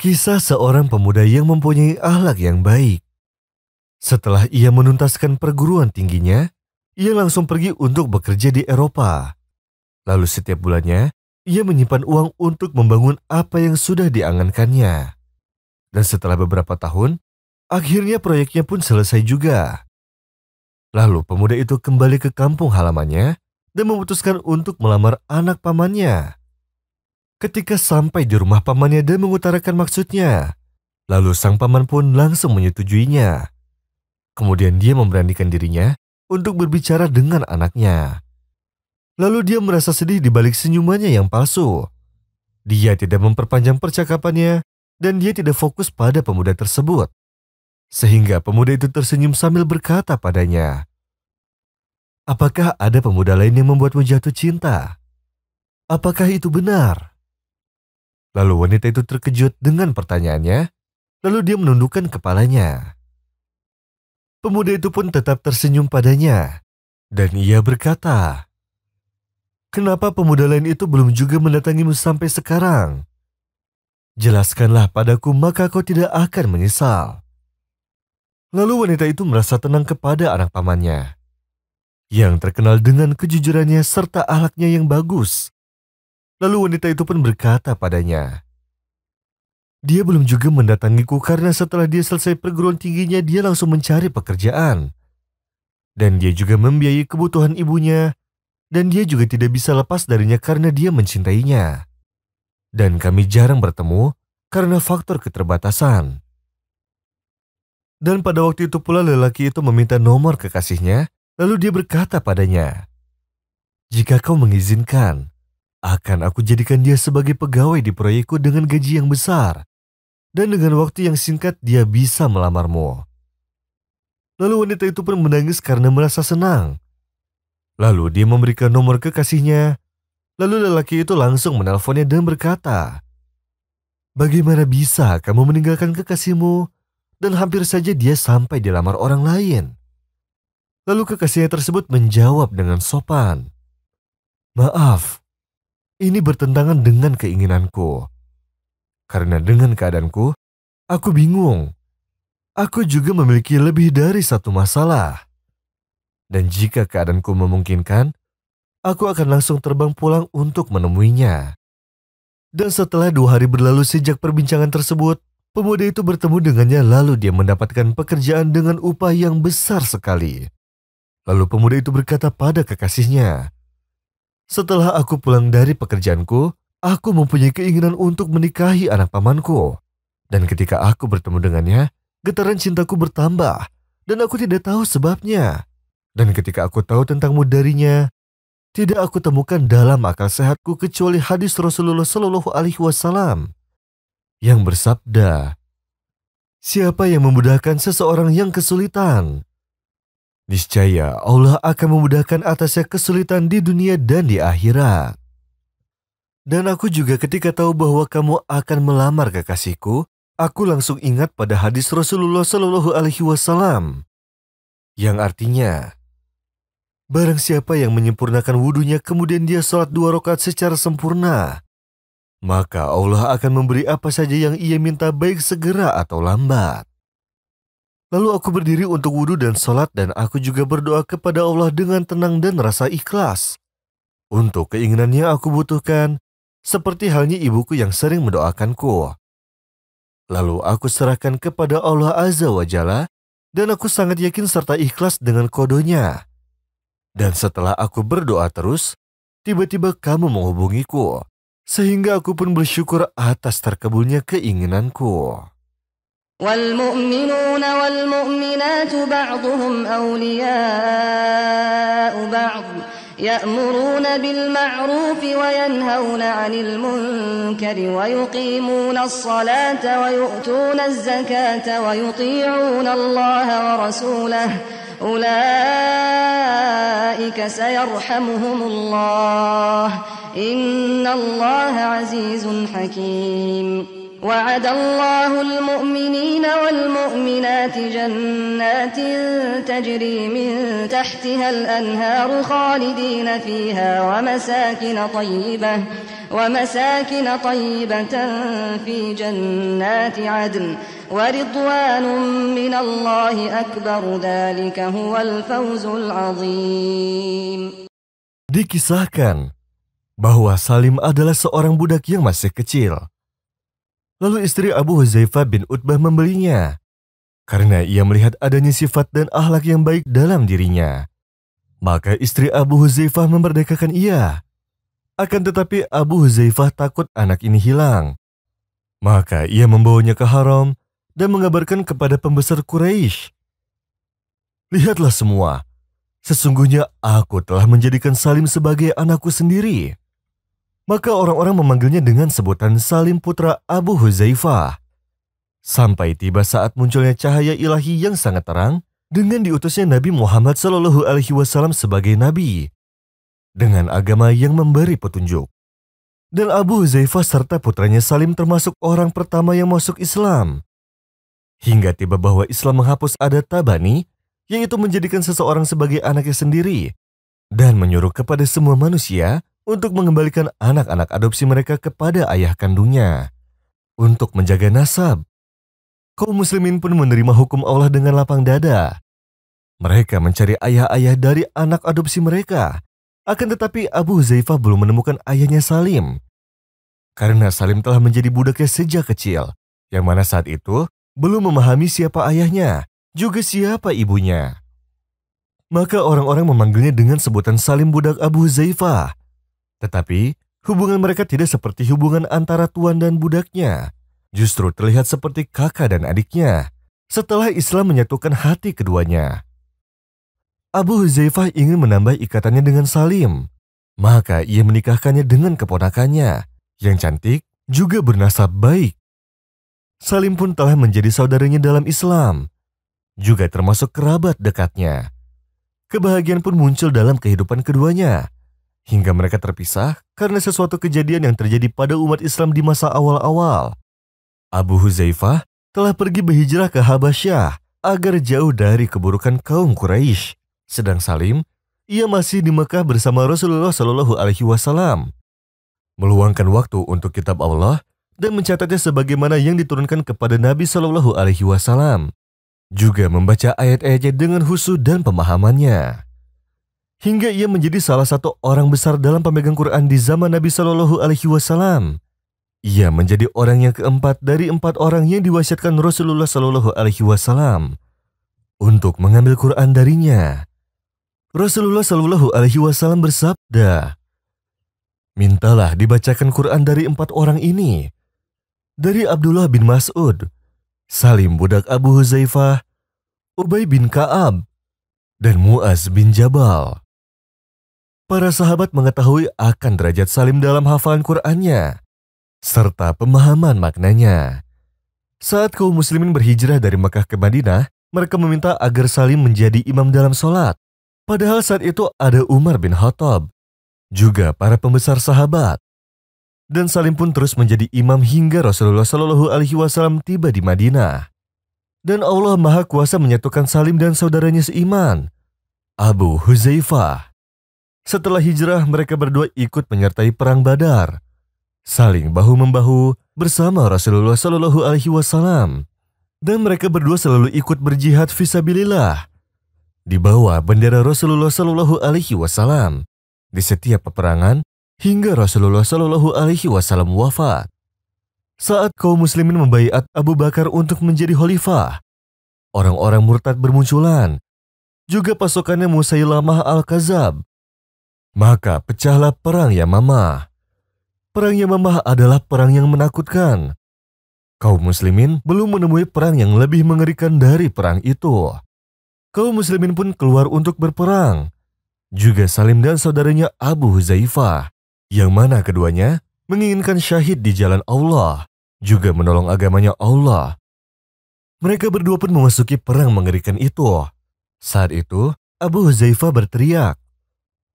Kisah seorang pemuda yang mempunyai akhlak yang baik. Setelah ia menuntaskan perguruan tingginya, ia langsung pergi untuk bekerja di Eropa. Lalu setiap bulannya, ia menyimpan uang untuk membangun apa yang sudah diangankannya. Dan setelah beberapa tahun, akhirnya proyeknya pun selesai juga. Lalu pemuda itu kembali ke kampung halamannya dan memutuskan untuk melamar anak pamannya. Ketika sampai di rumah pamannya dan mengutarakan maksudnya, lalu sang paman pun langsung menyetujuinya. Kemudian dia memberanikan dirinya untuk berbicara dengan anaknya. Lalu dia merasa sedih di balik senyumannya yang palsu. Dia tidak memperpanjang percakapannya dan dia tidak fokus pada pemuda tersebut. Sehingga pemuda itu tersenyum sambil berkata padanya, Apakah ada pemuda lain yang membuatmu jatuh cinta? Apakah itu benar? Lalu wanita itu terkejut dengan pertanyaannya, lalu dia menundukkan kepalanya. Pemuda itu pun tetap tersenyum padanya, dan ia berkata, Kenapa pemuda lain itu belum juga mendatangimu sampai sekarang? Jelaskanlah padaku maka kau tidak akan menyesal. Lalu wanita itu merasa tenang kepada anak pamannya, yang terkenal dengan kejujurannya serta ahlaknya yang bagus Lalu wanita itu pun berkata padanya, Dia belum juga mendatangiku karena setelah dia selesai perguruan tingginya dia langsung mencari pekerjaan. Dan dia juga membiayai kebutuhan ibunya, dan dia juga tidak bisa lepas darinya karena dia mencintainya. Dan kami jarang bertemu karena faktor keterbatasan. Dan pada waktu itu pula lelaki itu meminta nomor kekasihnya, lalu dia berkata padanya, "Jika kau mengizinkan, akan aku jadikan dia sebagai pegawai di proyekku dengan gaji yang besar. Dan dengan waktu yang singkat dia bisa melamarmu. Lalu wanita itu pun menangis karena merasa senang. Lalu dia memberikan nomor kekasihnya. Lalu lelaki itu langsung menelponnya dan berkata, Bagaimana bisa kamu meninggalkan kekasihmu dan hampir saja dia sampai dilamar orang lain. Lalu kekasihnya tersebut menjawab dengan sopan, "Maaf, ini bertentangan dengan keinginanku. Karena dengan keadaanku, aku bingung. Aku juga memiliki lebih dari satu masalah. Dan jika keadaanku memungkinkan, aku akan langsung terbang pulang untuk menemuinya. Dan setelah dua hari berlalu sejak perbincangan tersebut, pemuda itu bertemu dengannya lalu dia mendapatkan pekerjaan dengan upah yang besar sekali. Lalu pemuda itu berkata pada kekasihnya, setelah aku pulang dari pekerjaanku, aku mempunyai keinginan untuk menikahi anak pamanku. Dan ketika aku bertemu dengannya, getaran cintaku bertambah dan aku tidak tahu sebabnya. Dan ketika aku tahu tentang mudarinya, tidak aku temukan dalam akal sehatku kecuali hadis Rasulullah Shallallahu Alaihi Wasallam yang bersabda, "Siapa yang memudahkan seseorang yang kesulitan, Niscaya Allah akan memudahkan atasnya kesulitan di dunia dan di akhirat. Dan aku juga ketika tahu bahwa kamu akan melamar kekasihku, aku langsung ingat pada hadis Rasulullah Shallallahu Alaihi Wasallam, yang artinya, barang siapa yang menyempurnakan wudhunya kemudian dia sholat dua rakaat secara sempurna, maka Allah akan memberi apa saja yang ia minta baik segera atau lambat. Lalu aku berdiri untuk wudhu dan sholat dan aku juga berdoa kepada Allah dengan tenang dan rasa ikhlas. Untuk keinginannya aku butuhkan, seperti halnya ibuku yang sering mendoakanku. Lalu aku serahkan kepada Allah Azza wa Jalla dan aku sangat yakin serta ikhlas dengan kodonya. Dan setelah aku berdoa terus, tiba-tiba kamu menghubungiku, sehingga aku pun bersyukur atas terkabulnya keinginanku. والمؤمنون والمؤمنات بعضهم أولياء بعض يأمرون بالمعروف وينهون عن المنكر ويقيمون الصلاة ويؤتون الزكاة ويطيعون الله ورسوله أولئك سيرحمهم الله إن الله عزيز حكيم وعد الله المؤمنين والمؤمنات جنات تجري من تحتها الأنهار خالدين فيها ومساكن طيبة ومساكن طيبة في جنات عدن ورضوان من الله أكبر ذلك هو الفوز العظيم Dikisahkan bahwa Salim adalah seorang budak yang masih kecil. Lalu istri Abu Huzaifah bin Utbah membelinya karena ia melihat adanya sifat dan ahlak yang baik dalam dirinya. Maka istri Abu Huzaifah memerdekakan ia. Akan tetapi Abu Huzaifah takut anak ini hilang. Maka ia membawanya ke haram dan mengabarkan kepada pembesar Quraisy. Lihatlah semua, sesungguhnya aku telah menjadikan Salim sebagai anakku sendiri maka orang-orang memanggilnya dengan sebutan Salim putra Abu Huzaifah. Sampai tiba saat munculnya cahaya ilahi yang sangat terang dengan diutusnya Nabi Muhammad Shallallahu Alaihi Wasallam sebagai nabi dengan agama yang memberi petunjuk. Dan Abu Huzaifah serta putranya Salim termasuk orang pertama yang masuk Islam. Hingga tiba bahwa Islam menghapus adat tabani, yaitu menjadikan seseorang sebagai anaknya sendiri, dan menyuruh kepada semua manusia untuk mengembalikan anak-anak adopsi mereka kepada ayah kandungnya untuk menjaga nasab. Kaum muslimin pun menerima hukum Allah dengan lapang dada. Mereka mencari ayah-ayah dari anak adopsi mereka. Akan tetapi Abu Zaifah belum menemukan ayahnya Salim. Karena Salim telah menjadi budaknya sejak kecil, yang mana saat itu belum memahami siapa ayahnya, juga siapa ibunya. Maka orang-orang memanggilnya dengan sebutan Salim budak Abu Zaifah. Tetapi, hubungan mereka tidak seperti hubungan antara tuan dan budaknya. Justru terlihat seperti kakak dan adiknya setelah Islam menyatukan hati keduanya. Abu Huzaifah ingin menambah ikatannya dengan Salim, maka ia menikahkannya dengan keponakannya yang cantik juga bernasab baik. Salim pun telah menjadi saudaranya dalam Islam, juga termasuk kerabat dekatnya. Kebahagiaan pun muncul dalam kehidupan keduanya hingga mereka terpisah karena sesuatu kejadian yang terjadi pada umat Islam di masa awal-awal. Abu Huzaifah telah pergi berhijrah ke Habasyah agar jauh dari keburukan kaum Quraisy. Sedang Salim, ia masih di Mekah bersama Rasulullah Shallallahu Alaihi Wasallam. Meluangkan waktu untuk kitab Allah dan mencatatnya sebagaimana yang diturunkan kepada Nabi Shallallahu Alaihi Wasallam. Juga membaca ayat-ayatnya dengan husu dan pemahamannya hingga ia menjadi salah satu orang besar dalam pemegang Quran di zaman Nabi Shallallahu Alaihi Wasallam. Ia menjadi orang yang keempat dari empat orang yang diwasiatkan Rasulullah Shallallahu Alaihi Wasallam untuk mengambil Quran darinya. Rasulullah Shallallahu Alaihi Wasallam bersabda, "Mintalah dibacakan Quran dari empat orang ini." Dari Abdullah bin Mas'ud, Salim budak Abu Huzaifah, Ubay bin Kaab, dan Muaz bin Jabal para sahabat mengetahui akan derajat Salim dalam hafalan Qur'annya, serta pemahaman maknanya. Saat kaum muslimin berhijrah dari Mekah ke Madinah, mereka meminta agar Salim menjadi imam dalam sholat. Padahal saat itu ada Umar bin Khattab, juga para pembesar sahabat. Dan Salim pun terus menjadi imam hingga Rasulullah Shallallahu Alaihi Wasallam tiba di Madinah. Dan Allah Maha Kuasa menyatukan Salim dan saudaranya seiman, Abu Huzaifah. Setelah hijrah, mereka berdua ikut menyertai perang Badar, saling bahu-membahu bersama Rasulullah Shallallahu alaihi wasallam. Dan mereka berdua selalu ikut berjihad visabilillah di bawah bendera Rasulullah Shallallahu alaihi wasallam di setiap peperangan hingga Rasulullah Shallallahu alaihi wasallam wafat. Saat kaum muslimin membaiat Abu Bakar untuk menjadi khalifah, orang-orang murtad bermunculan. Juga pasukannya Musailamah Al-Kazab maka pecahlah perang Yamamah. Perang Yamamah adalah perang yang menakutkan. Kaum muslimin belum menemui perang yang lebih mengerikan dari perang itu. Kaum muslimin pun keluar untuk berperang. Juga Salim dan saudaranya Abu Huzaifah, yang mana keduanya menginginkan syahid di jalan Allah, juga menolong agamanya Allah. Mereka berdua pun memasuki perang mengerikan itu. Saat itu, Abu Huzaifah berteriak,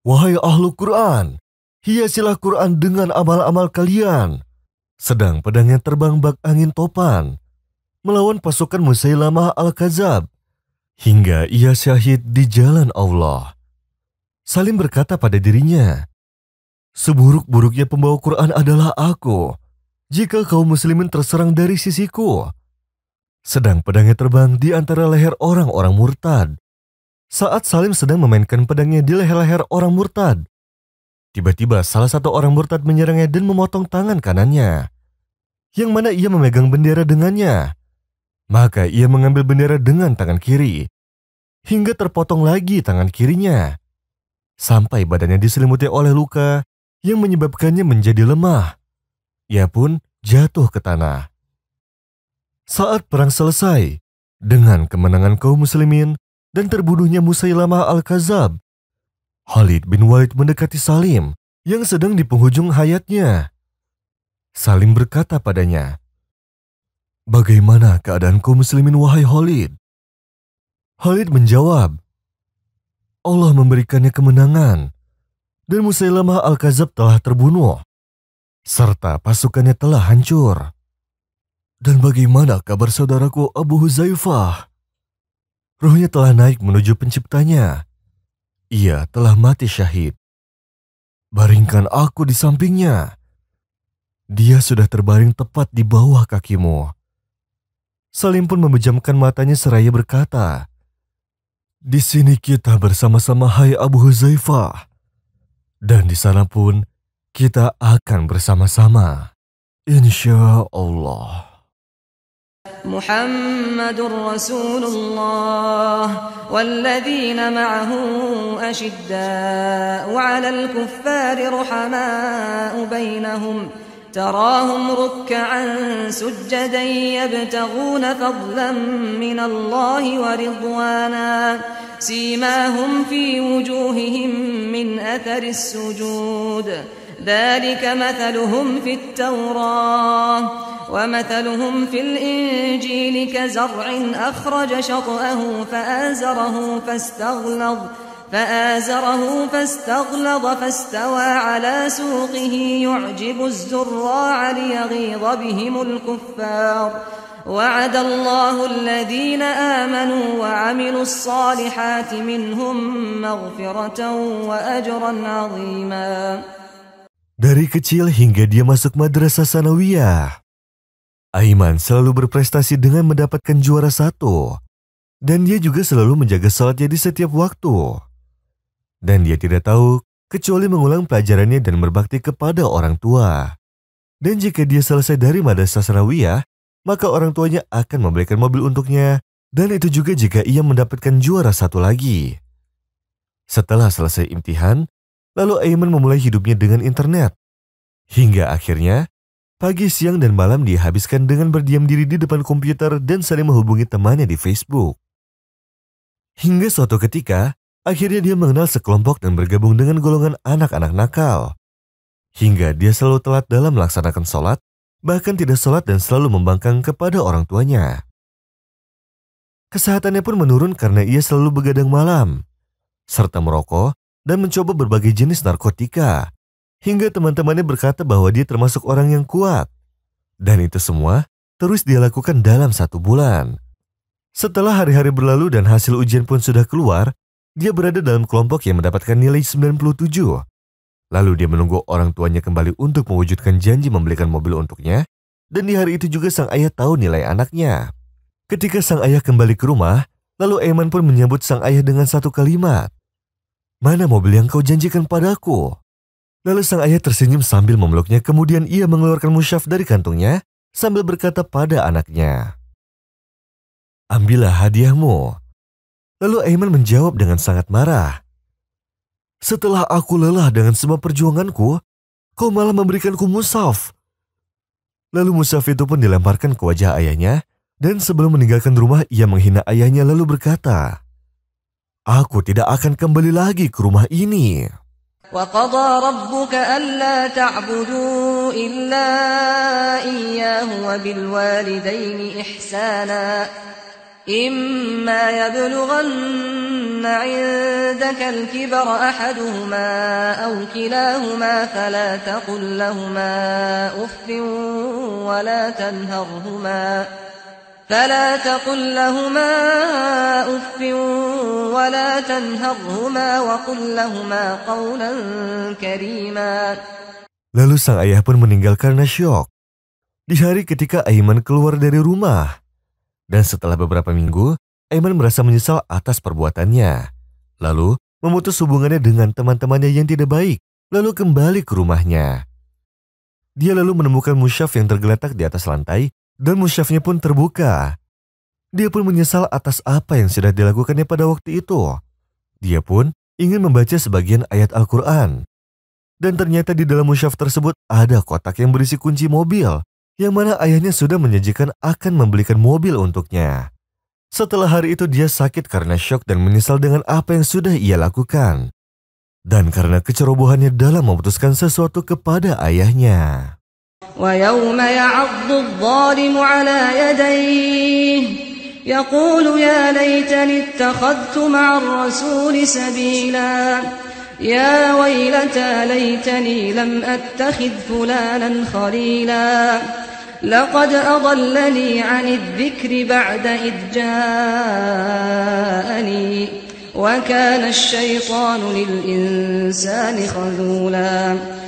Wahai ahlu Quran, hiasilah Quran dengan amal-amal kalian. Sedang pedangnya terbang bak angin topan, melawan pasukan Musailamah Al-Kazab, hingga ia syahid di jalan Allah. Salim berkata pada dirinya, Seburuk-buruknya pembawa Quran adalah aku, jika kaum muslimin terserang dari sisiku. Sedang pedangnya terbang di antara leher orang-orang murtad, saat Salim sedang memainkan pedangnya di leher-leher orang murtad. Tiba-tiba salah satu orang murtad menyerangnya dan memotong tangan kanannya, yang mana ia memegang bendera dengannya. Maka ia mengambil bendera dengan tangan kiri, hingga terpotong lagi tangan kirinya. Sampai badannya diselimuti oleh luka yang menyebabkannya menjadi lemah. Ia pun jatuh ke tanah. Saat perang selesai, dengan kemenangan kaum muslimin, dan terbunuhnya Musailamah Al-Kazab. Khalid bin Walid mendekati Salim yang sedang di penghujung hayatnya. Salim berkata padanya, Bagaimana keadaanku muslimin wahai Khalid? Khalid menjawab, Allah memberikannya kemenangan dan Musailamah Al-Kazab telah terbunuh serta pasukannya telah hancur. Dan bagaimana kabar saudaraku Abu Huzaifah? rohnya telah naik menuju penciptanya. Ia telah mati syahid. Baringkan aku di sampingnya. Dia sudah terbaring tepat di bawah kakimu. Salim pun memejamkan matanya seraya berkata, di sini kita bersama-sama hai Abu Huzaifah. Dan di sana pun kita akan bersama-sama. Insya Allah. محمد رسول الله والذين معه أشداء على الكفار رحماء بينهم تراهم ركعا سجدا يبتغون فضلا من الله ورضوانا سيماهم في وجوههم من أثر السجود ذلك مثلهم في التوراه ومثلهم في الإنجيل كزرع أخرج شطأه فآزره فاستغلظ فآزره فاستغلظ فاستوى على سوقه يعجب الزراع ليغيظ بهم الكفار وعد الله الذين آمنوا وعملوا الصالحات منهم مغفرة وأجرا عظيما Dari kecil hingga dia masuk madrasah sanawiyah, Aiman selalu berprestasi dengan mendapatkan juara satu, dan dia juga selalu menjaga salatnya di setiap waktu. Dan dia tidak tahu kecuali mengulang pelajarannya dan berbakti kepada orang tua. Dan jika dia selesai dari madrasah sanawiyah, maka orang tuanya akan membelikan mobil untuknya, dan itu juga jika ia mendapatkan juara satu lagi. Setelah selesai imtihan, lalu Aiman memulai hidupnya dengan internet. Hingga akhirnya, Pagi, siang, dan malam dihabiskan dengan berdiam diri di depan komputer dan saling menghubungi temannya di Facebook. Hingga suatu ketika, akhirnya dia mengenal sekelompok dan bergabung dengan golongan anak-anak nakal. Hingga dia selalu telat dalam melaksanakan sholat, bahkan tidak sholat dan selalu membangkang kepada orang tuanya. Kesehatannya pun menurun karena ia selalu begadang malam, serta merokok dan mencoba berbagai jenis narkotika, hingga teman-temannya berkata bahwa dia termasuk orang yang kuat. Dan itu semua terus dia lakukan dalam satu bulan. Setelah hari-hari berlalu dan hasil ujian pun sudah keluar, dia berada dalam kelompok yang mendapatkan nilai 97. Lalu dia menunggu orang tuanya kembali untuk mewujudkan janji membelikan mobil untuknya, dan di hari itu juga sang ayah tahu nilai anaknya. Ketika sang ayah kembali ke rumah, lalu Eman pun menyambut sang ayah dengan satu kalimat. Mana mobil yang kau janjikan padaku? Lalu sang ayah tersenyum sambil memeluknya, kemudian ia mengeluarkan musyaf dari kantungnya sambil berkata pada anaknya, Ambillah hadiahmu. Lalu Aiman menjawab dengan sangat marah, Setelah aku lelah dengan semua perjuanganku, kau malah memberikanku musaf." Lalu musaf itu pun dilemparkan ke wajah ayahnya, dan sebelum meninggalkan rumah ia menghina ayahnya lalu berkata, Aku tidak akan kembali lagi ke rumah ini. وقضى ربك ألا تعبدوا إلا إياه وبالوالدين إحسانا إما يبلغن عندك الكبر أحدهما أو كلاهما فلا تقل لهما أف ولا تنهرهما ۖ فلا تقل لهما أف ولا تنهرهما وقل لهما قولا كريما Lalu sang ayah pun meninggal karena syok. Di hari ketika Aiman keluar dari rumah. Dan setelah beberapa minggu, Aiman merasa menyesal atas perbuatannya. Lalu memutus hubungannya dengan teman-temannya yang tidak baik. Lalu kembali ke rumahnya. Dia lalu menemukan Musyaf yang tergeletak di atas lantai dan musyafnya pun terbuka. Dia pun menyesal atas apa yang sudah dilakukannya pada waktu itu. Dia pun ingin membaca sebagian ayat Al-Quran. Dan ternyata di dalam musyaf tersebut ada kotak yang berisi kunci mobil, yang mana ayahnya sudah menyajikan akan membelikan mobil untuknya. Setelah hari itu dia sakit karena syok dan menyesal dengan apa yang sudah ia lakukan. Dan karena kecerobohannya dalam memutuskan sesuatu kepada ayahnya. ويوم يعض الظالم على يديه يقول يا ليتني اتخذت مع الرسول سبيلا يا ويلتى ليتني لم اتخذ فلانا خليلا لقد اضلني عن الذكر بعد اذ جاءني وكان الشيطان للانسان خذولا